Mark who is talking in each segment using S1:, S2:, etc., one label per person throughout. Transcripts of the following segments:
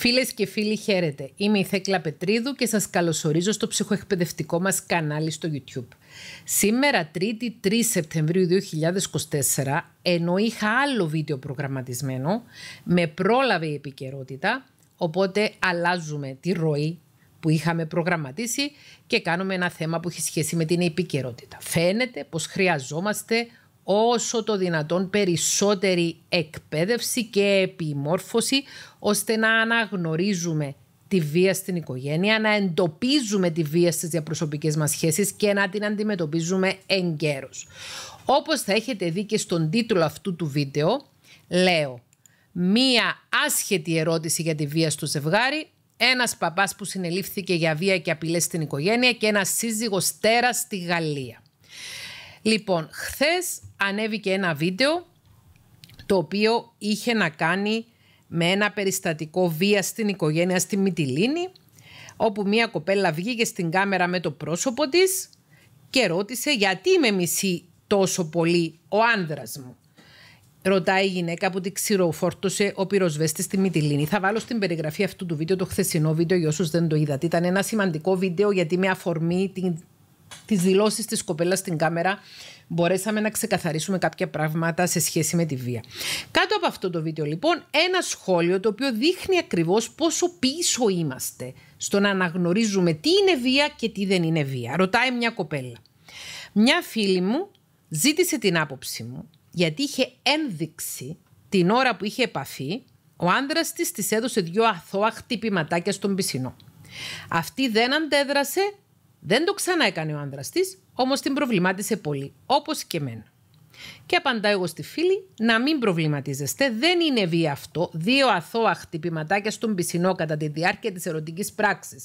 S1: Φίλες και φίλοι, χαίρετε. Είμαι η Θέκλα Πετρίδου και σας καλωσορίζω στο ψυχοεκπαιδευτικό μας κανάλι στο YouTube. Σήμερα, 3η 3 Σεπτεμβρίου 2024, ενώ είχα άλλο βίντεο προγραμματισμένο, με πρόλαβε η επικαιρότητα, οπότε αλλάζουμε τη ροή που είχαμε προγραμματίσει και κάνουμε ένα θέμα που έχει σχέση με την επικαιρότητα. Φαίνεται πως χρειαζόμαστε όσο το δυνατόν περισσότερη εκπαίδευση και επιμόρφωση ώστε να αναγνωρίζουμε τη βία στην οικογένεια, να εντοπίζουμε τη βία στις διαπροσωπικές μας σχέσεις και να την αντιμετωπίζουμε εγκαίρως. Όπως θα έχετε δει και στον τίτλο αυτού του βίντεο, λέω μία άσχετη ερώτηση για τη βία στο ζευγάρι, ένας παπάς που συνελήφθηκε για βία και απειλές στην οικογένεια και ένας σύζυγος τέρας στη Γαλλία. Λοιπόν, χθες ανέβηκε ένα βίντεο το οποίο είχε να κάνει με ένα περιστατικό βία στην οικογένεια στη Μυτιλίνη όπου μια κοπέλα βγήκε στην κάμερα με το πρόσωπο της και ρώτησε γιατί με μισεί τόσο πολύ ο άντρα μου. Ρωτάει η γυναίκα που την ξηροφόρτωσε ο πυροσβέστης στη Μυτιλίνη. Θα βάλω στην περιγραφή αυτού του βίντεο το χθεσινό βίντεο για όσους δεν το είδατε. Ήταν ένα σημαντικό βίντεο γιατί με αφορμή τι τις δηλώσεις της στην κάμερα μπορέσαμε να ξεκαθαρίσουμε κάποια πράγματα σε σχέση με τη βία. Κάτω από αυτό το βίντεο λοιπόν ένα σχόλιο το οποίο δείχνει ακριβώς πόσο πίσω είμαστε στο να αναγνωρίζουμε τι είναι βία και τι δεν είναι βία. Ρωτάει μια κοπέλα. Μια φίλη μου ζήτησε την άποψη μου γιατί είχε ένδειξη την ώρα που είχε επαφή ο άντρας της της έδωσε δύο αθώα χτυπηματάκια στον πισινό. Αυτή δεν αντέδρασε, δεν το ξανά έκανε ο άντρας της όμως την προβλημάτισε πολύ, όπως και εμένα. Και απαντάω εγώ στη φίλη, να μην προβληματίζεστε, δεν είναι βία αυτό. Δύο αθώα χτυπηματάκια στον πισινό κατά τη διάρκεια της ερωτικής πράξης.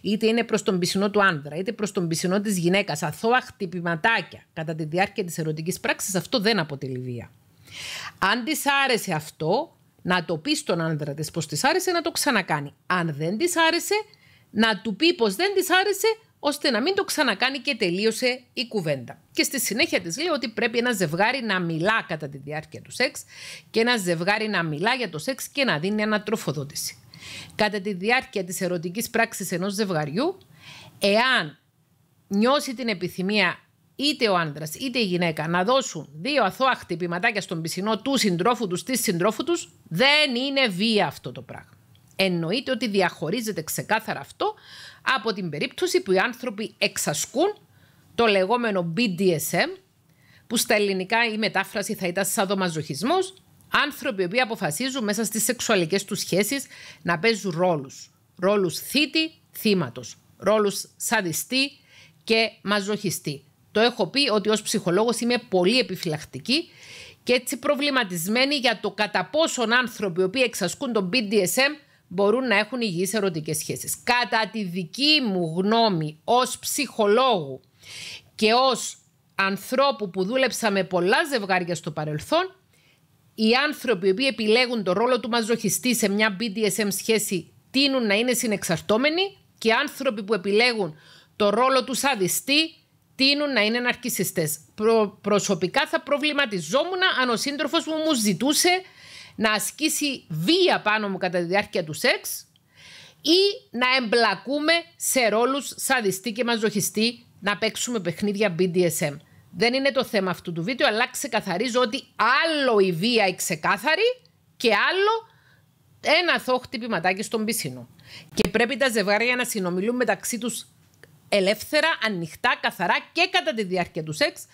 S1: Είτε είναι προς τον πισινό του άνδρα, είτε προς τον πισινό της γυναίκας. Αθώα χτυπηματάκια κατά τη διάρκεια της ερωτικής πράξης, αυτό δεν αποτελεί βία. Αν της άρεσε αυτό, να το πει στον άνδρα της πως της άρεσε, να το ξανακάνει. Αν δεν της άρεσε, να του πει πως δεν της άρεσε, ώστε να μην το ξανακάνει και τελείωσε η κουβέντα. Και στη συνέχεια της λέει ότι πρέπει ένα ζευγάρι να μιλά κατά τη διάρκεια του σεξ και ένα ζευγάρι να μιλά για το σεξ και να δίνει ανατροφοδότηση. Κατά τη διάρκεια της ερωτικής πράξης ενός ζευγαριού, εάν νιώσει την επιθυμία είτε ο άντρα είτε η γυναίκα να δώσουν δύο αθώα χτυπηματάκια στον πισινό του συντρόφου τους, της συντρόφου τους, δεν είναι βία αυτό το πράγμα. Εννοείται ότι διαχωρίζεται ξεκάθαρα αυτό από την περίπτωση που οι άνθρωποι εξασκούν το λεγόμενο BDSM, που στα ελληνικά η μετάφραση θα ήταν σαν σαδομαζοχισμός, άνθρωποι οποίοι αποφασίζουν μέσα στις σεξουαλικές τους σχέσεις να παίζουν ρόλους Ρόλους θήτη, θύματος. ρόλους σαδιστή και μαζοχιστή. Το έχω πει ότι ως ψυχολόγος είμαι πολύ επιφυλακτική και έτσι προβληματισμένη για το κατά πόσον άνθρωποι οι οποίοι εξασκούν τον BDSM μπορούν να έχουν υγιείς ερωτικές σχέσεις. Κατά τη δική μου γνώμη ως ψυχολόγου και ως ανθρώπου που δούλεψα με πολλά ζευγάρια στο παρελθόν, οι άνθρωποι οι οποίοι επιλέγουν το ρόλο του μαζοχιστή σε μια BDSM σχέση τείνουν να είναι συνεξαρτώμενοι και οι άνθρωποι που επιλέγουν το ρόλο τους σαδιστή τείνουν να είναι ναρκισιστές. προσωπικά θα προβληματιζόμουν αν ο σύντροφος μου μου ζητούσε να ασκήσει βία πάνω μου κατά τη διάρκεια του σεξ ή να εμπλακούμε σε ρόλους σαδιστή και μαζοχιστή να παίξουμε παιχνίδια BDSM. Δεν είναι το θέμα αυτού του βίντεο, αλλά ξεκαθαρίζω ότι άλλο η βία η ξεκάθαρη και άλλο ένα αθώο χτυπηματάκι στον πισινό. Και πρέπει τα ζευγάρια να συνομιλούν μεταξύ τους ελεύθερα, ανοιχτά, καθαρά και κατά τη διάρκεια του σεξ,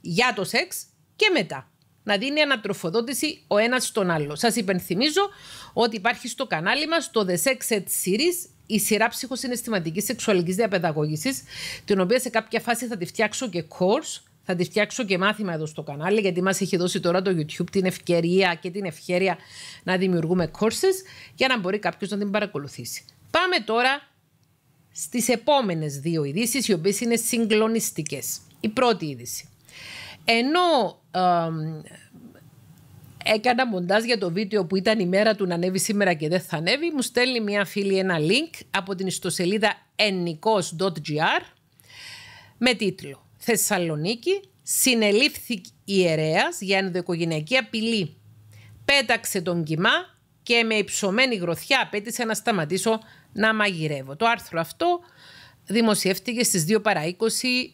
S1: για το σεξ και μετά να δίνει ανατροφοδότηση ο ένας στον άλλο. Σας υπενθυμίζω ότι υπάρχει στο κανάλι μας το The Sex Ed Series η σειρά ψυχοσυναισθηματικής σεξουαλικής διαπαιδαγώγησης, την οποία σε κάποια φάση θα τη φτιάξω και course. Θα τη φτιάξω και μάθημα εδώ στο κανάλι, γιατί μας έχει δώσει τώρα το YouTube την ευκαιρία και την ευχαίρεια να δημιουργούμε courses για να μπορεί κάποιος να την παρακολουθήσει. Πάμε τώρα στις επόμενες δύο ειδήσεις, οι οποίες είναι συγκλονιστικές. Η πρώτη είδηση. Ενώ έκανα μοντάζ για το βίντεο που ήταν η μέρα του να ανέβει σήμερα και δεν θα ανέβει, μου στέλνει μια φίλη ένα link από την ιστοσελίδα ennikos.gr με τίτλο «Θεσσαλονίκη συνελήφθη ιερέας για ενδοοικογενειακή απειλή. Πέταξε τον κοιμά και με υψωμένη γροθιά απέτησε να σταματήσω να μαγειρεύω». Το άρθρο αυτό δημοσιεύτηκε στις 2 παρα 20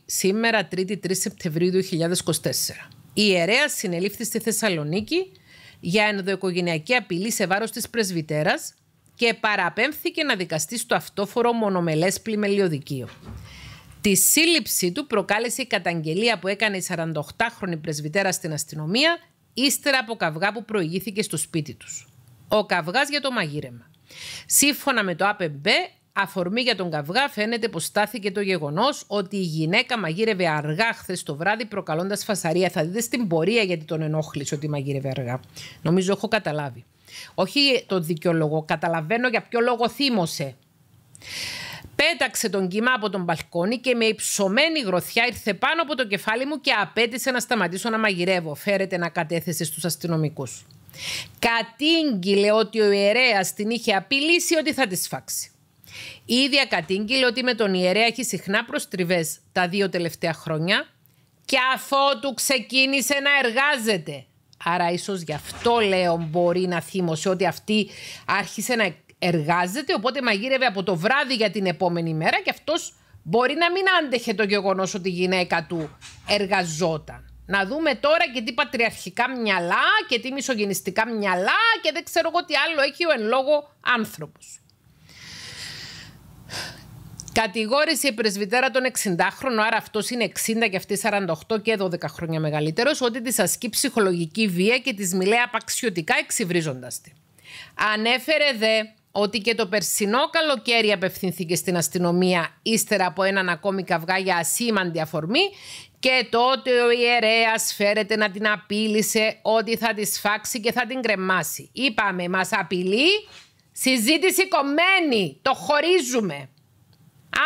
S1: σήμερα 3η 3 Σεπτεμβρίου 2024. Η ιερέα συνελήφθη στη Θεσσαλονίκη για ενδοοικογενειακή απειλή σε βάρος της πρεσβυτέρας και παραπέμφθηκε να δικαστεί στο αυτόφορο μονομελές πλημελιωδικείο. Τη σύλληψή του προκάλεσε η καταγγελία που έκανε η 48χρονη πρεσβυτέρα στην αστυνομία ύστερα από καυγά που προηγήθηκε στο σπίτι τους. Ο καυγάς για το μαγείρεμα. Σύμφωνα με το ΑΠΕΜΠΕ, Αφορμή για τον καυγά φαίνεται πως στάθηκε το γεγονός ότι η γυναίκα μαγείρευε αργά χθες το βράδυ, προκαλώντας φασαρία. Θα δείτε στην πορεία γιατί τον ενόχλησε ότι μαγείρευε αργά. Νομίζω έχω καταλάβει. Όχι το δικαιολόγο, Καταλαβαίνω για ποιο λόγο θύμωσε. Πέταξε τον κύμα από τον μπαλκόνι και με υψωμένη γροθιά ήρθε πάνω από το κεφάλι μου και απέτησε να σταματήσω να μαγειρεύω. Φέρεται να κατέθεσε στους αστυνομικούς. Κατήγγειλε ότι ο ιερέας την είχε απειλήσει ότι θα τη σφάξει. Ήδη ακατήγγειλε ότι με τον ιερέα έχει συχνά προστριβές τα δύο τελευταία χρόνια και αφότου ξεκίνησε να εργάζεται. Άρα ίσως γι' αυτό λέω μπορεί να θύμωσε ότι αυτή άρχισε να εργάζεται οπότε μαγείρευε από το βράδυ για την επόμενη μέρα και αυτός μπορεί να μην άντεχε το γεγονός ότι η γυναίκα του εργαζόταν. Να δούμε τώρα και τι πατριαρχικά μυαλά και τι μισογενιστικά μυαλά και δεν ξέρω εγώ τι άλλο έχει ο εν λόγω άνθρωπος. Κατηγόρησε η πρεσβυτέρα των 60χρονων, άρα αυτός είναι 60 και αυτή 48 και 12 χρόνια μεγαλύτερος, ότι της ασκεί ψυχολογική βία και της μιλάει απαξιωτικά εξυβρίζοντας τη. Ανέφερε δε ότι και το περσινό καλοκαίρι απευθυνθήκε στην αστυνομία ύστερα από έναν ακόμη καυγά για ασήμαντη αφορμή και τότε ο ιερέας φέρεται να την απείλησε ότι θα της σφάξει και θα την κρεμάσει. Είπαμε, μας απειλεί Συζήτηση κομμένη. Το χωρίζουμε.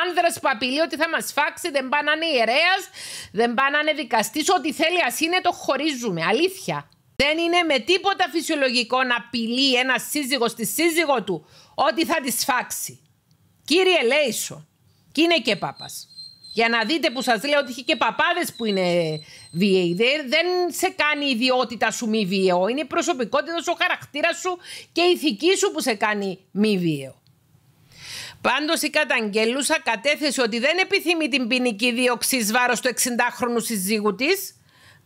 S1: Άνδρας που απειλεί ότι θα μας φάξει, δεν πάει να είναι ιερέας, δεν πάει να είναι δικαστής. Ό,τι θέλει ας είναι, το χωρίζουμε. Αλήθεια. Δεν είναι με τίποτα φυσιολογικό να απειλεί ένας σύζυγος στη σύζυγο του ότι θα της φάξει. Κύριε Λέισο, και είναι και πάπας. Για να δείτε που σας λέω ότι έχει και παπάδες που είναι βίαιοι. Δεν σε κάνει η ιδιότητα σου μη βίαιο. Είναι η προσωπικότητα σου, ο χαρακτήρας σου και η ηθική σου που σε κάνει μη βίαιο. Πάντως η καταγγέλουσα κατέθεσε ότι δεν επιθυμεί την ποινική δίωξη βάρος του 60χρονου συζύγου της,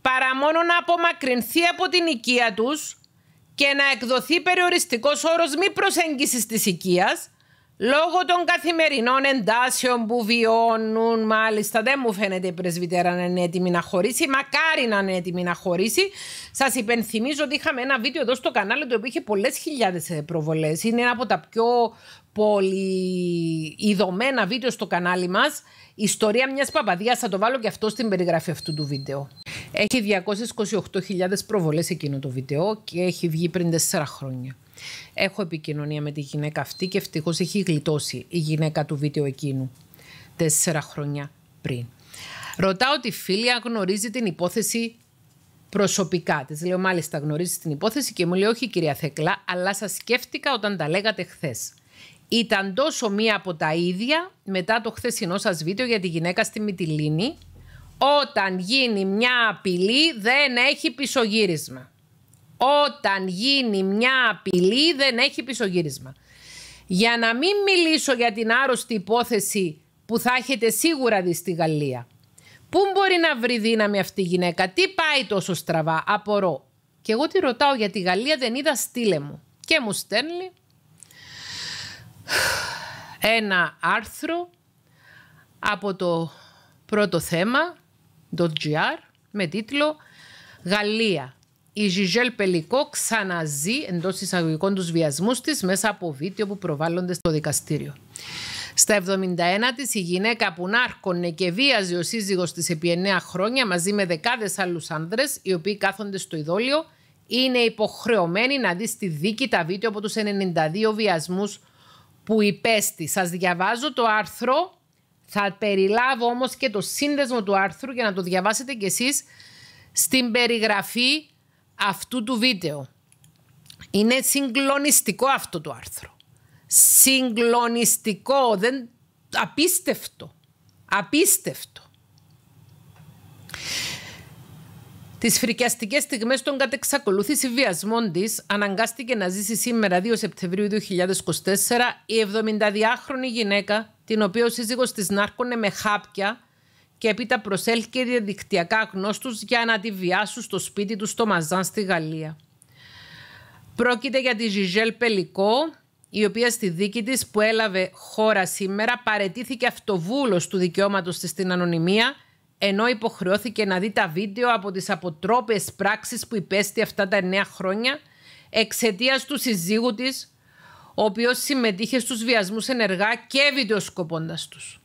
S1: παρά μόνο να απομακρυνθεί από την οικία τους και να εκδοθεί περιοριστικός όρος μη προσέγγισης της οικίας, Λόγω των καθημερινών εντάσεων που βιώνουν, μάλιστα δεν μου φαίνεται η πρεσβυτέρα να είναι έτοιμη να χωρίσει, μακάρι να είναι έτοιμη να χωρίσει. Σας υπενθυμίζω ότι είχαμε ένα βίντεο εδώ στο κανάλι το οποίο είχε πολλές χιλιάδες προβολές. Είναι ένα από τα πιο ειδωμένα βίντεο στο κανάλι μας. Ιστορία μιας παπαδίας. Θα το βάλω και αυτό στην περιγραφή αυτού του βίντεο. Έχει 228.000 προβολές εκείνο το βίντεο και έχει βγει πριν 4 χρόνια. Έχω επικοινωνία με τη γυναίκα αυτή και ευτυχώς έχει γλιτώσει η γυναίκα του βίντεο εκείνου τέσσερα χρόνια πριν. Ρωτάω τη φίλη αν γνωρίζει την υπόθεση προσωπικά. Της λέω, μάλιστα, γνωρίζει την υπόθεση και μου λέει, Όχι, κυρία Θέκλα, αλλά σας σκέφτηκα όταν τα λέγατε χθες. Ήταν τόσο μία από τα ίδια μετά το χθεσινό σας βίντεο για τη γυναίκα στη Μυτιλίνη. Όταν γίνει μια απειλή, δεν έχει πισωγύρισμα. Όταν γίνει μια απειλή δεν έχει πισωγύρισμα. Για να μην μιλήσω για την άρρωστη υπόθεση που θα έχετε σίγουρα δει στη Γαλλία. Πού μπορεί να βρει δύναμη αυτή η γυναίκα, τι πάει τόσο στραβά, απορώ. Και εγώ τη ρωτάω για τη Γαλλία δεν είδα στήλε μου. Και μου στέλνει ένα άρθρο από το πρώτο θέμα, το GR, με τίτλο «Γαλλία, η Ζιζέλ Πελικό ξαναζεί εντός εισαγωγικών τους βιασμούς της μέσα από βίντεο που προβάλλονται στο δικαστήριο. Στα 71 της, η γυναίκα που νάρκωνε και βίαζε ο σύζυγος της επί 9 χρόνια μαζί με δεκάδες άλλους άνδρες, οι οποίοι κάθονται στο ειδόλιο, είναι υποχρεωμένη να δει στη δίκη τα βίντεο από τους 92 βιασμούς που υπέστη. Σας διαβάζω το άρθρο. Θα περιλάβω όμως και το σύνδεσμο του άρθρου για να το διαβάσετε κι εσείς στην περιγραφή αυτού του βίντεο. Είναι συγκλονιστικό αυτό το άρθρο. Συγκλονιστικό, δεν... απίστευτο. Απίστευτο. Τις φρικιαστικές στιγμές των κατεξακολούθηση βιασμών της αναγκάστηκε να ζήσει σήμερα 2 Σεπτεμβρίου 2024 η 72χρονη γυναίκα την οποία ο σύζυγος της νάρκωνε με χάπια και έπειτα προσέλθηκε διαδικτυακά γνώστους για να τη βιάσουν στο σπίτι τους στο Μαζάν στη Γαλλία. Πρόκειται για τη Ζιζέλ Πελικό, η οποία στη δίκη της που έλαβε χώρα σήμερα παρετήθηκε αυτοβούλος του δικαιώματος της στην ανωνυμία, ενώ υποχρεώθηκε να δει τα βίντεο από τις αποτρόπες πράξεις που υπέστη αυτά τα εννέα χρόνια εξαιτίας του συζύγου της, ο οποίος συμμετείχε στους βιασμούς ενεργά και βιντεοσκοπώντας τους.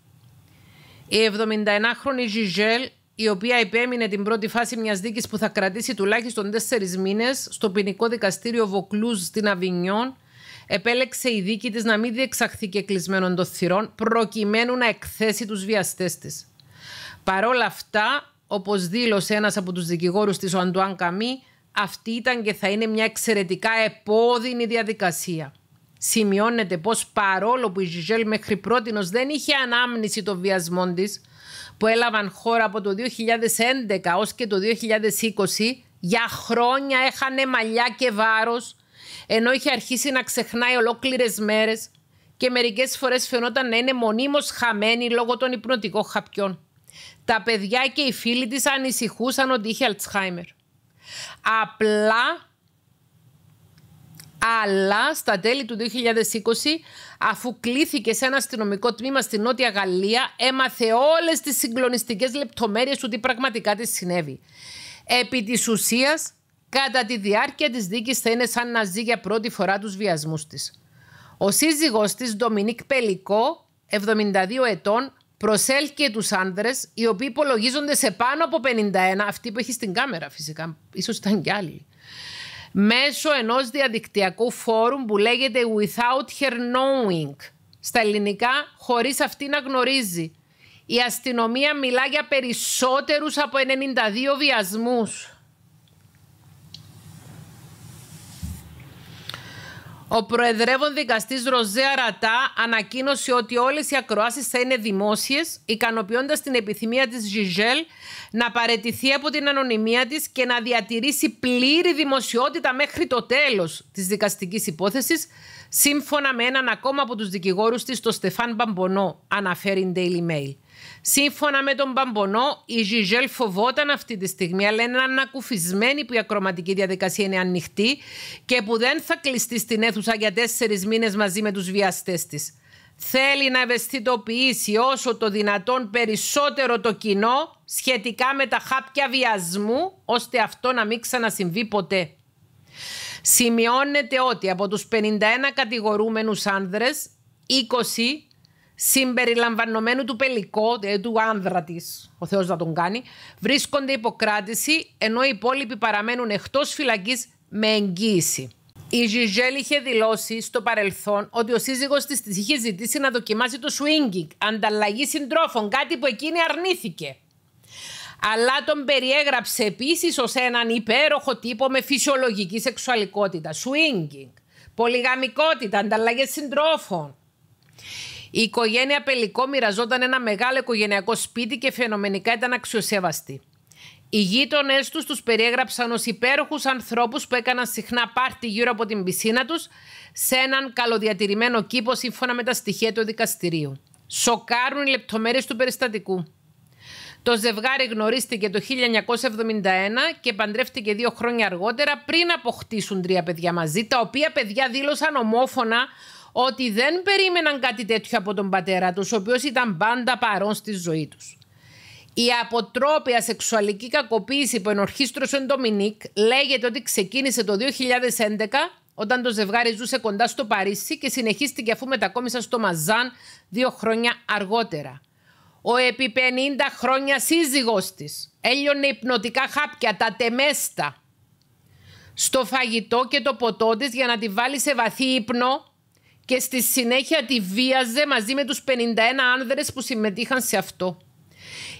S1: Η 71χρονη Ζιζέλ, η οποία επέμεινε την πρώτη φάση μιας δίκης που θα κρατήσει τουλάχιστον τέσσερις μήνες στο ποινικό δικαστήριο Βοκλούζ στην Αβινιόν, επέλεξε η δίκη της να μην διεξαχθεί και κλεισμένων των θυρών προκειμένου να εκθέσει τους της. Παρ' όλα αυτά, όπως δήλωσε ένας από τους δικηγόρους της ο Αντουάν Καμί, αυτή ήταν και θα είναι μια εξαιρετικά επώδυνη διαδικασία σημειώνεται πως παρόλο που η Ζιζέλ μέχρι πρώτη δεν είχε ανάμνηση των βιασμών της που έλαβαν χώρα από το 2011 ως και το 2020 για χρόνια έχανε μαλλιά και βάρος ενώ είχε αρχίσει να ξεχνάει ολόκληρες μέρες και μερικές φορές φαινόταν να είναι μονίμως χαμένη λόγω των υπνοτικών χαπιών. Τα παιδιά και οι φίλοι της ανησυχούσαν ότι είχε Αλτσχάιμερ. Απλά αλλά στα τέλη του 2020, αφού κλήθηκε σε ένα αστυνομικό τμήμα στη Νότια Γαλλία, έμαθε όλες τις συγκλονιστικές λεπτομέρειες του τι πραγματικά της συνέβη. Επί της ουσίας, κατά τη διάρκεια της δίκης θα είναι σαν να ζει για πρώτη φορά τους βιασμούς της. Ο σύζυγός της, Ντομινίκ Πελικό, 72 ετών, προσέλκυε τους άνδρες, οι οποίοι υπολογίζονται σε πάνω από 51, αυτή που έχει στην κάμερα φυσικά, ίσως ήταν κι άλλοι μέσω ενός διαδικτυακού φόρουμ που λέγεται Without Her Knowing. Στα ελληνικά, χωρίς αυτή να γνωρίζει. Η αστυνομία μιλά για περισσότερους από 92 βιασμούς. Ο Προεδρεύων Δικαστής Ροζέα Ρατά ανακοίνωσε ότι όλες οι ακροάσεις θα είναι δημόσιες, ικανοποιώντας την επιθυμία της Ζιζέλ να παρετηθεί από την ανωνυμία της και να διατηρήσει πλήρη δημοσιότητα μέχρι το τέλος της δικαστικής υπόθεσης, σύμφωνα με έναν ακόμα από τους δικηγόρους της, τον Στεφάν Μπαμπονό, αναφέρει Daily Mail. Σύμφωνα με τον Παμπονό, η Ζιζέλ φοβόταν αυτή τη στιγμή, αλλά είναι ανακουφισμένη που η ακροματική διαδικασία είναι ανοιχτή και που δεν θα κλειστεί στην αίθουσα για τέσσερις μήνες μαζί με τους βιαστές της. Θέλει να ευαισθητοποιήσει όσο το δυνατόν περισσότερο το κοινό σχετικά με τα χάπια βιασμού, ώστε αυτό να μην ξανασυμβεί ποτέ. Σημειώνεται ότι από τους 51 κατηγορούμενους άνδρες, 20 συμπεριλαμβανομένου του πελικό ε, του άνδρα της, ο Θεός να τον κάνει, βρίσκονται υποκράτηση, ενώ οι υπόλοιποι παραμένουν εκτός φυλακής με εγγύηση. Η Ζιζέλ είχε δηλώσει στο παρελθόν ότι ο σύζυγος της της είχε ζητήσει να δοκιμάσει το swinging, ανταλλαγή συντρόφων, κάτι που εκείνη αρνήθηκε. Αλλά τον περιέγραψε επίσης ως έναν υπέροχο τύπο με φυσιολογική σεξουαλικότητα, swinging, πολυγαμικότητα, ανταλλαγές συντρόφων. Η οικογένεια Πελικό μοιραζόταν ένα μεγάλο οικογενειακό σπίτι και φαινομενικά ήταν αξιοσέβαστη. Οι γείτονές τους τους περιέγραψαν ως υπέροχους ανθρώπους που έκαναν συχνά πάρτι γύρω από την πισίνα τους σε έναν καλοδιατηρημένο κήπο σύμφωνα με τα στοιχεία του δικαστηρίου. Σοκάρουν οι λεπτομέρειες του περιστατικού. Το ζευγάρι γνωρίστηκε το 1971 και παντρεύτηκε δύο χρόνια αργότερα πριν αποκτήσουν τρία παιδιά μαζί, τα οποία παιδιά δήλωσαν ομόφωνα ότι δεν περίμεναν κάτι τέτοιο από τον πατέρα τους, ο οποίος ήταν πάντα παρόν στη ζωή τους. Η αποτρόπια σεξουαλική κακοποίηση που ενορχίστρωσε ο Ντομινίκ λέγεται ότι ξεκίνησε το 2011 όταν το ζευγάρι ζούσε κοντά στο Παρίσι και συνεχίστηκε αφού μετακόμισαν στο Μαζάν δύο χρόνια αργότερα. Ο επί 50 χρόνια σύζυγός της έλειωνε υπνοτικά χάπια, τα τεμέστα, στο φαγητό και το ποτό της για να τη βάλει σε βαθύ ύπνο και στη συνέχεια τη βίαζε μαζί με τους 51 άνδρες που συμμετείχαν σε αυτό.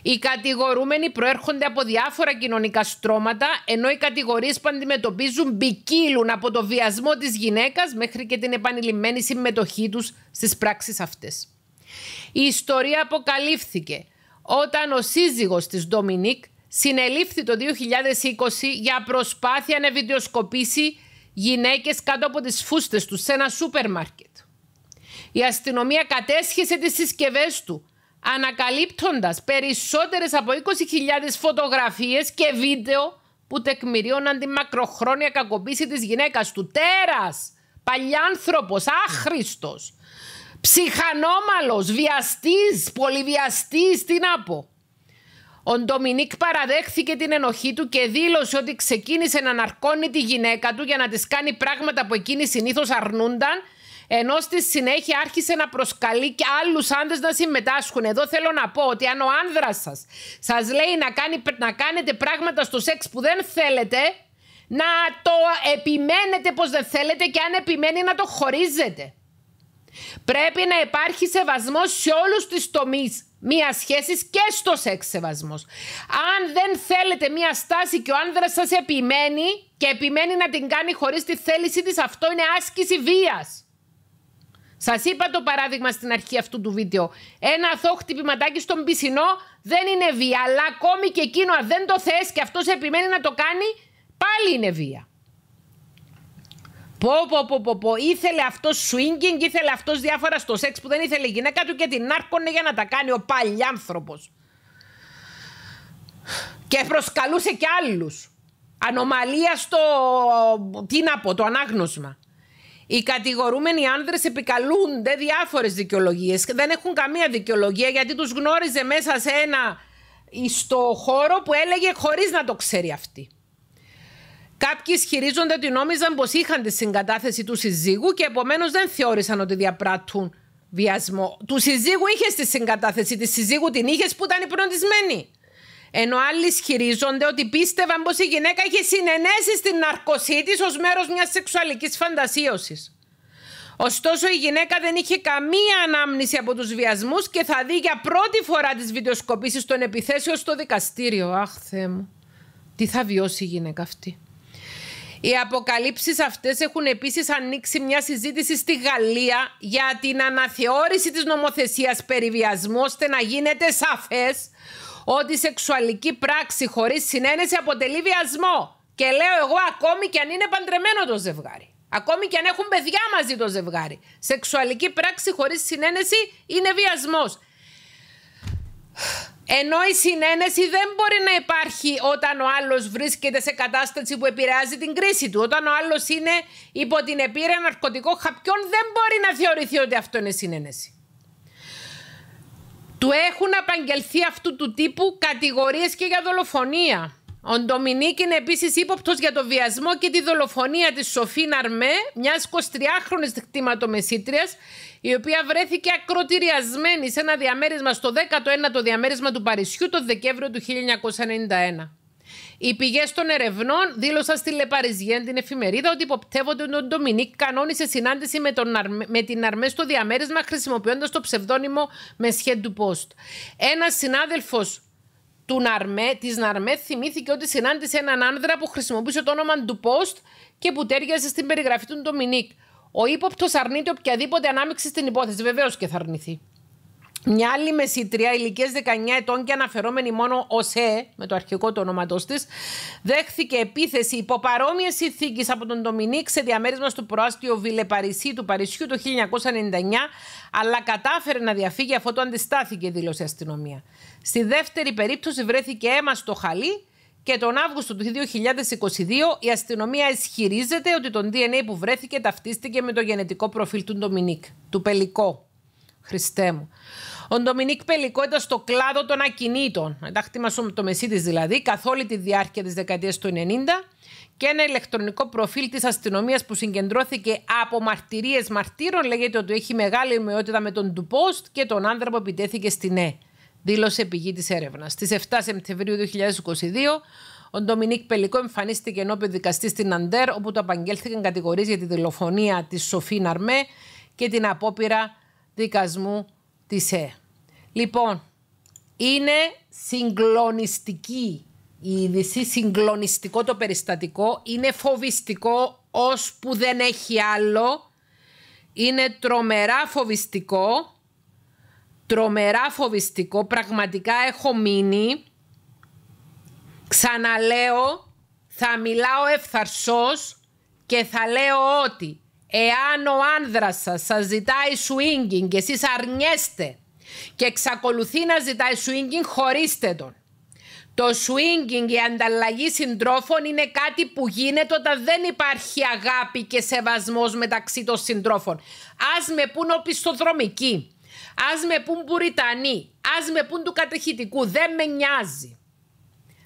S1: Οι κατηγορούμενοι προέρχονται από διάφορα κοινωνικά στρώματα, ενώ οι κατηγορίες που αντιμετωπίζουν ποικίλουν από το βιασμό της γυναίκας μέχρι και την επανειλημμένη συμμετοχή τους στις πράξεις αυτές. Η ιστορία αποκαλύφθηκε όταν ο σύζυγος της Ντομινίκ συνελήφθη το 2020 για προσπάθεια να βιντεοσκοπήσει γυναίκες κάτω από τις φούστες τους σε ένα σούπερ μάρκετ. Η αστυνομία κατέσχεσε τις συσκευές του, ανακαλύπτοντας περισσότερες από 20.000 φωτογραφίες και βίντεο που τεκμηρίωναν τη μακροχρόνια κακοποίηση της γυναίκας του. Τέρας, παλιάνθρωπος, άχρηστος, ψυχανόμαλος, βιαστής, πολυβιαστής, τι να πω. Ο Ντομινίκ παραδέχθηκε την ενοχή του και δήλωσε ότι ξεκίνησε να αναρκώνει τη γυναίκα του για να της κάνει πράγματα που εκείνη συνήθως αρνούνταν, ενώ στη συνέχεια άρχισε να προσκαλεί και άλλους άντρες να συμμετάσχουν. Εδώ θέλω να πω ότι αν ο άνδρας σας σας λέει να, κάνει, να κάνετε πράγματα στο σεξ που δεν θέλετε, να το επιμένετε πως δεν θέλετε και αν επιμένει να το χωρίζετε. Πρέπει να υπάρχει σεβασμός σε όλους τις τομείς μία σχέση και στο σεξ σεβασμός. Αν δεν θέλετε μία στάση και ο άνδρας σας επιμένει και επιμένει να την κάνει χωρίς τη θέλησή της, αυτό είναι άσκηση βίας. Σας είπα το παράδειγμα στην αρχή αυτού του βίντεο. Ένα αθώο χτυπηματάκι στον πισινό δεν είναι βία, αλλά ακόμη και εκείνο αν δεν το θες και αυτός επιμένει να το κάνει, πάλι είναι βία. Πω, πω, πω, πω, πω. Ήθελε αυτός swinging, ήθελε αυτός διάφορα στο σεξ που δεν ήθελε η γυναίκα του και την άρκωνε για να τα κάνει ο παλιάνθρωπος. Και προσκαλούσε και άλλους. Ανομαλία στο. Τι να πω, το ανάγνωσμα. Οι κατηγορούμενοι άνδρες επικαλούνται διάφορες δικαιολογίες. Δεν έχουν καμία δικαιολογία γιατί τους γνώριζε μέσα σε ένα στο χώρο που έλεγε χωρίς να το ξέρει αυτή. Κάποιοι ισχυρίζονται ότι νόμιζαν πως είχαν τη συγκατάθεση του συζύγου και επομένως δεν θεώρησαν ότι διαπράττουν βιασμό. Του συζύγου είχες τη συγκατάθεση, τη συζύγου την είχες που ήταν υπνοτισμένη. Ενώ άλλοι ισχυρίζονται ότι πίστευαν πως η γυναίκα είχε συνενέσει στην ναρκωσή της ως μέρος μιας σεξουαλικής φαντασίωσης. Ωστόσο, η γυναίκα δεν είχε καμία ανάμνηση από τους βιασμούς και θα δει για πρώτη φορά τις βιντεοσκοπήσεις των επιθέσεων στο δικαστήριο. Αχ, μου. Τι θα βιώσει η γυναίκα αυτή. Οι αποκαλύψεις αυτές έχουν επίσης ανοίξει μια συζήτηση στη Γαλλία για την αναθεώρηση της νομοθεσίας περιβιασμού ώστε να γίνεται σαφές ότι η σεξουαλική πράξη χωρίς συνένεση αποτελεί βιασμό. Και λέω εγώ ακόμη και αν είναι παντρεμένο το ζευγάρι. Ακόμη και αν έχουν παιδιά μαζί το ζευγάρι. Σεξουαλική πράξη χωρίς συνένεση είναι βιασμός. Ενώ η συνένεση δεν μπορεί να υπάρχει όταν ο άλλος βρίσκεται σε κατάσταση που επηρεάζει την κρίση του. Όταν ο άλλος είναι υπό την επίρρεια ναρκωτικών χαπιών, δεν μπορεί να θεωρηθεί ότι αυτό είναι συνένεση. Του έχουν απαγγελθεί αυτού του τύπου κατηγορίες και για δολοφονία. Ο Ντομινίκ είναι επίσης ύποπτος για το βιασμό και τη δολοφονία της Σοφή Ναρμέ, μια 23χρονη κτήματομεσήτρια, η οποία βρέθηκε ακροτηριασμένη σε ένα διαμέρισμα στο 19ο διαμέρισμα του Παρισιού το Δεκέμβριο του 1991. Οι πηγές των ερευνών δήλωσαν στη Λεπαριζιέν την εφημερίδα ότι υποπτεύονται ότι ο Ντομινίκ κανόνισε συνάντηση με, τον, με την Αρμέ στο διαμέρισμα χρησιμοποιώντας το ψευδόνυμο Μεσχέ του Ένας συνάδελφος του Ναρμέ, της Ναρμέ θυμήθηκε ότι συνάντησε έναν άνδρα που χρησιμοποιούσε το όνομα του Post και που τέριαζε στην περιγραφή του Ντομινίκ. Ο ύποπτος αρνείται οποιαδήποτε ανάμειξη στην υπόθεση. Βεβαίως και θα αρνηθεί. Μια άλλη μεσήτρια, ηλικία 19 ετών και αναφερόμενη μόνο ως Ε, με το αρχικό του όνοματό της, δέχθηκε επίθεση υπό παρόμοιες συνθήκες από τον Ντομινίκ σε διαμέρισμα στο προάστιο Βιλεπαρισί του Παρισιού το 1999, αλλά κατάφερε να διαφύγει αφού το αντιστάθηκε, δήλωσε η αστυνομία. Στη δεύτερη περίπτωση βρέθηκε αίμα στο χαλί και τον Αύγουστο του 2022 η αστυνομία ισχυρίζεται ότι τον DNA που βρέθηκε ταυτίστηκε με το γενετικό προφίλ του Ντομινίκ, του Πελικό. Χριστέ μου. Ο Ντομινίκ Πελικό ήταν στο κλάδο των ακινήτων, Εντάξει, μα το μεσίτη δηλαδή, καθ' όλη τη διάρκεια της δεκαετίας του 90 και ένα ηλεκτρονικό προφίλ της αστυνομίας που συγκεντρώθηκε από μαρτυρίες μαρτύρων λέγεται ότι έχει μεγάλη ομοιότητα με τον Ντουπόστ και τον άνδρα που επιτέθηκε στην ΕΕ. Δήλωσε πηγή της έρευνας. Στις 7 Σεπτεμβρίου 2022, ο Ντομινίκ Πελικό εμφανίστηκε ενώπιον δικαστή στην Αντέρ, όπου το απαγγέλθηκαν κατηγορίες για τη δολοφονία της Σοφή Ναρμέ και την απόπειρα δικασμού της ΕΕ. Λοιπόν, είναι συγκλονιστική η είδηση, συγκλονιστικό το περιστατικό, είναι φοβιστικό ως που δεν έχει άλλο, είναι τρομερά φοβιστικό, τρομερά φοβιστικό, πραγματικά έχω μείνει, ξαναλέω, θα μιλάω ευθαρσός και θα λέω ότι Εάν ο άνδρας σας ζητάει swinging και εσείς αρνιέστε και εξακολουθεί να ζητάει swinging, χωρίστε τον. Το swinging, η ανταλλαγή συντρόφων είναι κάτι που γίνεται όταν δεν υπάρχει αγάπη και σεβασμός μεταξύ των συντρόφων. Ας με πούν οπισθοδρομικοί, ας με πούν πουριτανοί, ας με πούν του κατεχητικού, δεν με νοιάζει.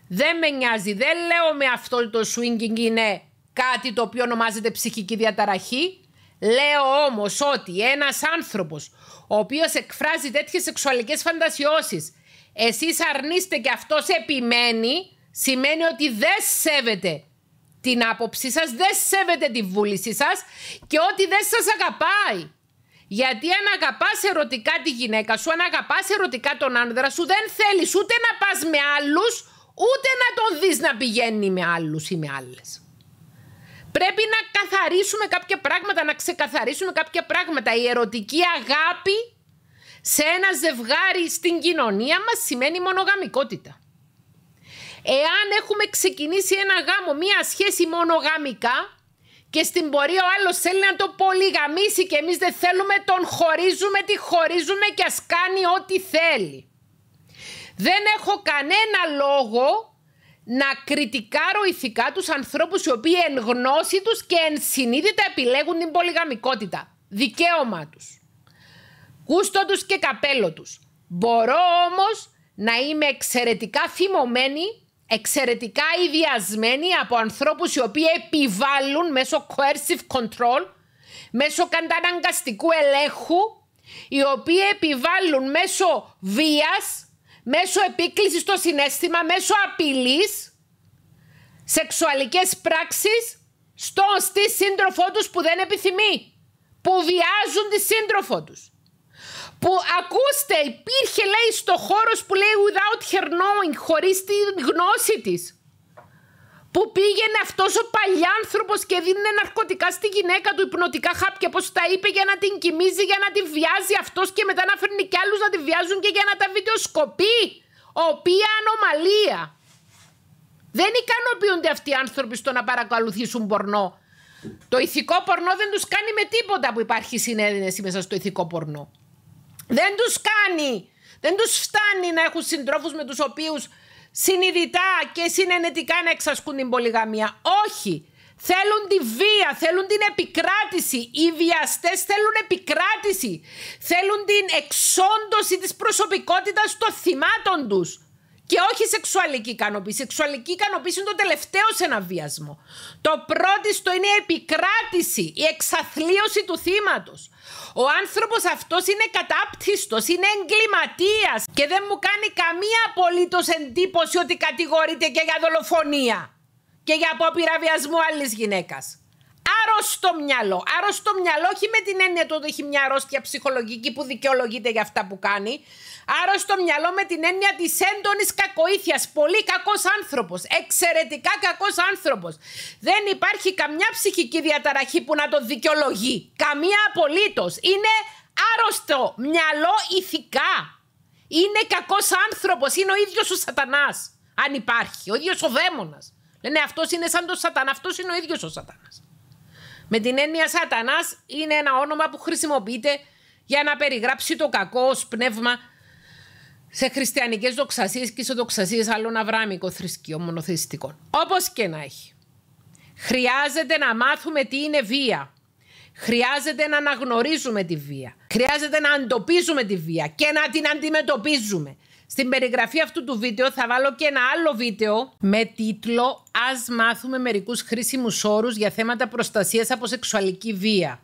S1: Δεν με νοιάζει, δεν λέω με αυτό το swinging είναι κάτι το οποίο ονομάζεται ψυχική διαταραχή. Λέω όμως ότι ένας άνθρωπος ο οποίος εκφράζει τέτοιες σεξουαλικές φαντασιώσεις εσείς αρνείστε και αυτός επιμένει σημαίνει ότι δεν σέβεται την άποψή σας, δεν σέβεται τη βούλησή σας και ότι δεν σας αγαπάει. Γιατί αν αγαπάς ερωτικά τη γυναίκα σου, αν αγαπάς ερωτικά τον άνδρα σου, δεν θέλεις ούτε να πας με άλλους, ούτε να τον δεις να πηγαίνει με άλλους ή με άλλες. Πρέπει να καθαρίσουμε κάποια πράγματα, να ξεκαθαρίσουμε κάποια πράγματα. Η ερωτική αγάπη σε ένα ζευγάρι στην κοινωνία μας σημαίνει μονογαμικότητα. Εάν έχουμε ξεκινήσει ένα γάμο, μία σχέση μονογαμικά και στην πορεία ο άλλος θέλει να το πολυγαμίσει και εμείς δεν θέλουμε, τον χωρίζουμε, τη χωρίζουμε και ας κάνει ό,τι θέλει. Δεν έχω κανένα λόγο να κριτικάρω ηθικά τους ανθρώπους οι οποίοι εν γνώση τους και εν συνείδητα επιλέγουν την πολυγαμικότητα. Δικαίωμά τους. Κούστο τους και καπέλο τους. Μπορώ όμως να είμαι εξαιρετικά θυμωμένη, εξαιρετικά ιδιασμένη από ανθρώπους οι οποίοι επιβάλλουν μέσω coercive control, μέσω καταναγκαστικού ελέγχου, οι οποίοι επιβάλλουν μέσω βίας, μέσω επίκλησης στο συνέστημα, μέσω απειλής, σεξουαλικές πράξεις στον στη σύντροφό τους που δεν επιθυμεί, που βιάζουν τη σύντροφό τους. Που ακούστε, υπήρχε λέει στο χώρος που λέει without her knowing, χωρίς τη γνώση της που πήγαινε αυτός ο παλιάνθρωπος και δίνει ναρκωτικά στη γυναίκα του, υπνοτικά χάπια, πω τα είπε, για να την κοιμίζει, για να τη βιάζει αυτός και μετά να φέρνει κι άλλους να τη βιάζουν και για να τα βιντεοσκοπεί. Οποία ανομαλία. Δεν ικανοποιούνται αυτοί οι άνθρωποι στο να παρακολουθήσουν πορνό. Το ηθικό πορνό δεν τους κάνει με τίποτα που υπάρχει συνένεση μέσα στο ηθικό πορνό. Δεν τους κάνει. Δεν τους φτάνει να έχουν συντρόφους με τους οποίους συνειδητά και συνενετικά να εξασκούν την πολυγαμία. Όχι. Θέλουν τη βία, θέλουν την επικράτηση. Οι βιαστές θέλουν επικράτηση. Θέλουν την εξόντωση της προσωπικότητας των θυμάτων τους. Και όχι σεξουαλική ικανοποίηση. Σεξουαλική ικανοποίηση είναι το τελευταίο σε ένα βιασμό. Το πρώτιστο είναι η επικράτηση, η εξαθλίωση του θύματος. Ο άνθρωπος αυτός είναι κατάπτυστος, είναι εγκληματίας και δεν μου κάνει καμία απολύτως εντύπωση ότι κατηγορείται και για δολοφονία και για απόπειρα βιασμού άλλης γυναίκας άρρωστο μυαλό. Άρρωστο μυαλό, όχι με την έννοια του ότι έχει μια αρρώστια ψυχολογική που δικαιολογείται για αυτά που κάνει. Άρρωστο μυαλό με την έννοια της έντονης κακοήθειας. Πολύ κακός άνθρωπος. Εξαιρετικά κακός άνθρωπος. Δεν υπάρχει καμιά ψυχική διαταραχή που να το δικαιολογεί. Καμία απολύτως. Είναι άρρωστο μυαλό ηθικά. Είναι κακός άνθρωπος. Είναι ο ίδιος ο Σατανάς. Αν υπάρχει. Ο ίδιος ο δαίμονας. Λένε αυτός είναι σαν τον Σατανά. Αυτός είναι ο ίδιος ο Σατανάς. Με την έννοια σατανάς είναι ένα όνομα που χρησιμοποιείται για να περιγράψει το κακό ως πνεύμα σε χριστιανικές δοξασίες και δοξασίες άλλων αβράμικων θρησκείων μονοθεστικών. Όπως και να έχει. Χρειάζεται να μάθουμε τι είναι βία. Χρειάζεται να αναγνωρίζουμε τη βία. Χρειάζεται να αντοπίζουμε τη βία και να την αντιμετωπίζουμε. Στην περιγραφή αυτού του βίντεο θα βάλω και ένα άλλο βίντεο με τίτλο «Ας μάθουμε μερικούς χρήσιμους όρους για θέματα προστασίας από σεξουαλική βία».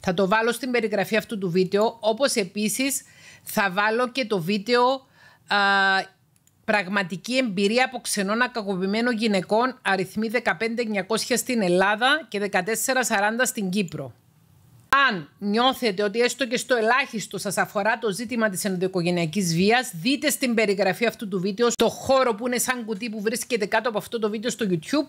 S1: Θα το βάλω στην περιγραφή αυτού του βίντεο, όπως επίσης θα βάλω και το βίντεο α, «Πραγματική εμπειρία από ξενών ακακοποιημένων γυναικών αριθμοί 15900 στην Ελλάδα και 1440 στην Κύπρο». Αν νιώθετε ότι έστω και στο ελάχιστο σας αφορά το ζήτημα της ενδοοικογενειακής βίας, δείτε στην περιγραφή αυτού του βίντεο στο χώρο που είναι σαν κουτί που βρίσκεται κάτω από αυτό το βίντεο στο YouTube,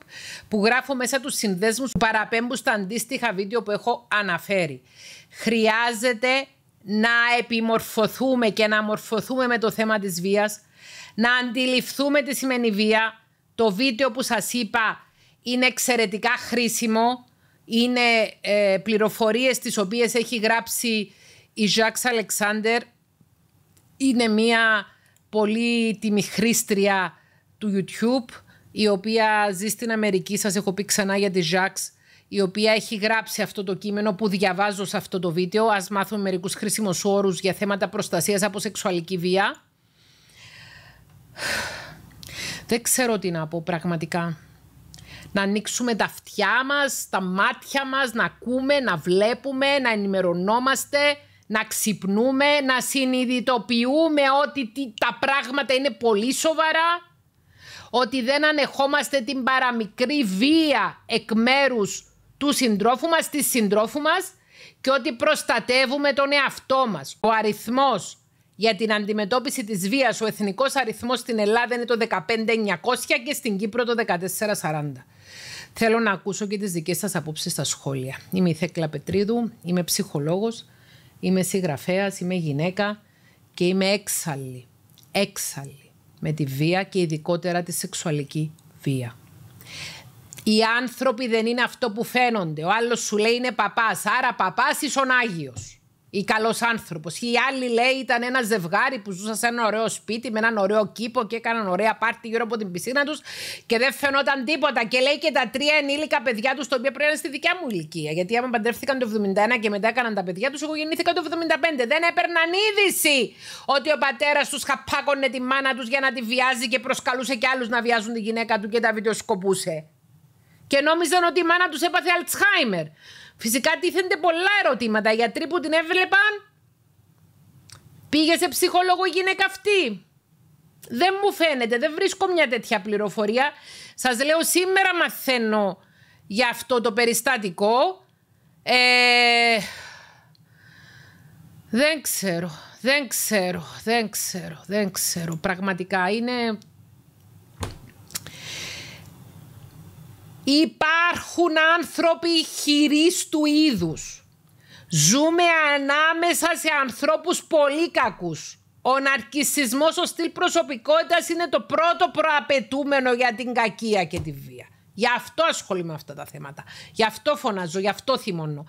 S1: που γράφω μέσα τους συνδέσμους που παραπέμπουν στα αντίστοιχα βίντεο που έχω αναφέρει. Χρειάζεται να επιμορφωθούμε και να μορφωθούμε με το θέμα της βίας, να αντιληφθούμε τι σημαίνει βία. Το βίντεο που σας είπα είναι εξαιρετικά χρήσιμο είναι ε, πληροφορίες τις οποίες έχει γράψει η Ζάξ Αλεξάνδερ. Είναι μια πολύ χρήστρια του YouTube, η οποία ζει στην Αμερική, σας έχω πει ξανά για τη Ζάξ, η οποία έχει γράψει αυτό το κείμενο που διαβάζω σε αυτό το βίντεο. Ας μάθουμε μερικούς χρήσιμους όρους για θέματα προστασίας από σεξουαλική βία. Δεν ξέρω τι να πω πραγματικά να ανοίξουμε τα αυτιά μας, τα μάτια μας, να ακούμε, να βλέπουμε, να ενημερωνόμαστε, να ξυπνούμε, να συνειδητοποιούμε ότι τα πράγματα είναι πολύ σοβαρά, ότι δεν ανεχόμαστε την παραμικρή βία εκ μέρους του συντρόφου μας, της συντρόφου μας και ότι προστατεύουμε τον εαυτό μας. Ο αριθμός για την αντιμετώπιση της βίας. Ο εθνικός αριθμός στην Ελλάδα είναι το 15.900 και στην Κύπρο το 14.40. Θέλω να ακούσω και τις δικές σας απόψεις στα σχόλια. Είμαι η Θέκλα Πετρίδου, είμαι ψυχολόγος, είμαι συγγραφέας, είμαι γυναίκα και είμαι έξαλλη. Έξαλλη με τη βία και ειδικότερα τη σεξουαλική βία. Οι άνθρωποι δεν είναι αυτό που φαίνονται. Ο άλλος σου λέει είναι παπάς, άρα παπάς ο Άγιος ή καλός άνθρωπος. Οι άλλοι λέει ήταν ένα ζευγάρι που ζούσαν σε ένα ωραίο σπίτι με έναν ωραίο κήπο και έκαναν ωραία πάρτι γύρω από την πισίνα τους και δεν φαινόταν τίποτα. Και λέει και τα τρία ενήλικα παιδιά τους, τα οποία πρέπει να είναι στη δικιά μου ηλικία. Γιατί άμα παντρεύτηκαν το 71 και μετά έκαναν τα παιδιά τους, εγώ γεννήθηκα το 75. Δεν έπαιρναν είδηση ότι ο πατέρας τους χαπάκωνε τη μάνα τους για να τη βιάζει και προσκαλούσε κι άλλους να βιάζουν τη γυναίκα του και τα βιντεοσκοπούσε και νόμιζαν ότι η μάνα τους έπαθε Αλτσχάιμερ. Φυσικά τίθενται πολλά ερωτήματα. Οι γιατροί που την έβλεπαν, πήγε σε ψυχολόγο γυναίκα αυτή. Δεν μου φαίνεται, δεν βρίσκω μια τέτοια πληροφορία. Σας λέω σήμερα μαθαίνω για αυτό το περιστατικό. Ε, δεν ξέρω, δεν ξέρω, δεν ξέρω, δεν ξέρω. Πραγματικά είναι Υπάρχουν άνθρωποι χειρίς του είδους. Ζούμε ανάμεσα σε ανθρώπους πολύ κακούς. Ο ναρκισισμός ως στυλ προσωπικότητας είναι το πρώτο προαπαιτούμενο για την κακία και τη βία. Γι' αυτό ασχολούμαι με αυτά τα θέματα. Γι' αυτό φωνάζω, γι' αυτό θυμώνω.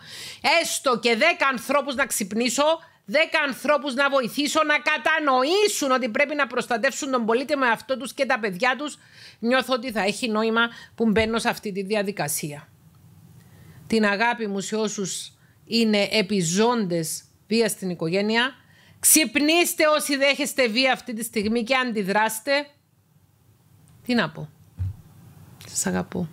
S1: Έστω και δέκα ανθρώπους να ξυπνήσω, Δέκα ανθρώπους να βοηθήσω να κατανοήσουν ότι πρέπει να προστατεύσουν τον πολίτη με αυτό τους και τα παιδιά τους, νιώθω ότι θα έχει νόημα που μπαίνω σε αυτή τη διαδικασία. Την αγάπη μου σε όσους είναι επιζώντες βία στην οικογένεια. Ξυπνήστε όσοι δέχεστε βία αυτή τη στιγμή και αντιδράστε. Τι να πω. Σας αγαπώ.